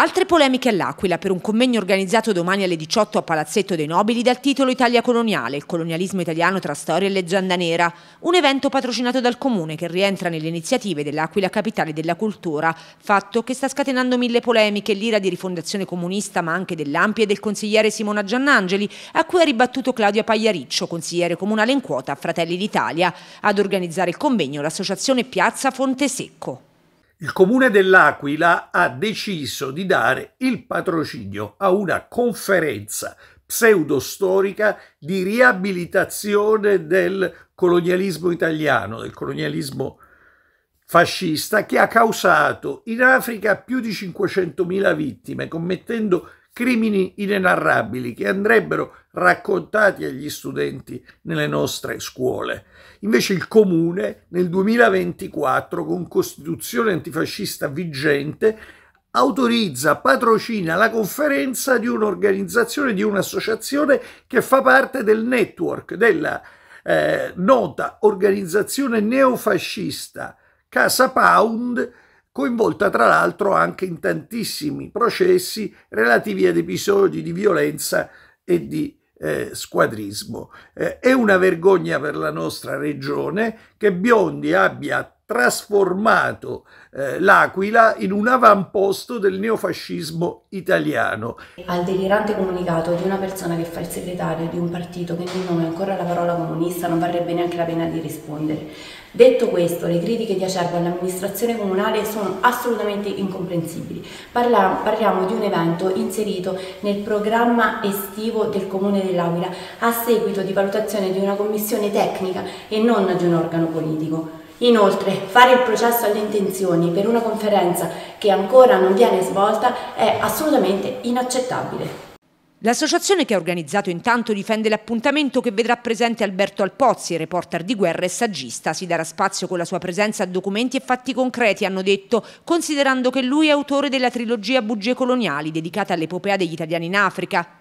Altre polemiche all'Aquila per un convegno organizzato domani alle 18 a Palazzetto dei Nobili dal titolo Italia coloniale, il colonialismo italiano tra storia e leggenda nera, un evento patrocinato dal comune che rientra nelle iniziative dell'Aquila capitale della cultura, fatto che sta scatenando mille polemiche, l'ira di rifondazione comunista ma anche dell'Ampia e del consigliere Simona Giannangeli, a cui ha ribattuto Claudia Pagliariccio, consigliere comunale in quota a Fratelli d'Italia, ad organizzare il convegno l'associazione Piazza Fonte Secco. Il comune dell'Aquila ha deciso di dare il patrocinio a una conferenza pseudostorica di riabilitazione del colonialismo italiano, del colonialismo fascista che ha causato in Africa più di 500.000 vittime, commettendo crimini inenarrabili che andrebbero raccontati agli studenti nelle nostre scuole. Invece il Comune nel 2024, con Costituzione antifascista vigente, autorizza, patrocina la conferenza di un'organizzazione, di un'associazione che fa parte del network della eh, nota organizzazione neofascista Casa Pound coinvolta tra l'altro anche in tantissimi processi relativi ad episodi di violenza e di eh, squadrismo. Eh, è una vergogna per la nostra regione che Biondi abbia trasformato eh, l'Aquila in un avamposto del neofascismo italiano. Al delirante comunicato di una persona che fa il segretario di un partito che di nome ancora la parola comunista non varrebbe neanche la pena di rispondere. Detto questo, le critiche di Acerbo all'amministrazione comunale sono assolutamente incomprensibili. Parla, parliamo di un evento inserito nel programma estivo del Comune dell'Aquila a seguito di valutazione di una commissione tecnica e non di un organo politico. Inoltre, fare il processo alle intenzioni per una conferenza che ancora non viene svolta è assolutamente inaccettabile. L'associazione che ha organizzato intanto difende l'appuntamento che vedrà presente Alberto Alpozzi, reporter di guerra e saggista. Si darà spazio con la sua presenza a documenti e fatti concreti, hanno detto, considerando che lui è autore della trilogia Bugie coloniali dedicata all'epopea degli italiani in Africa.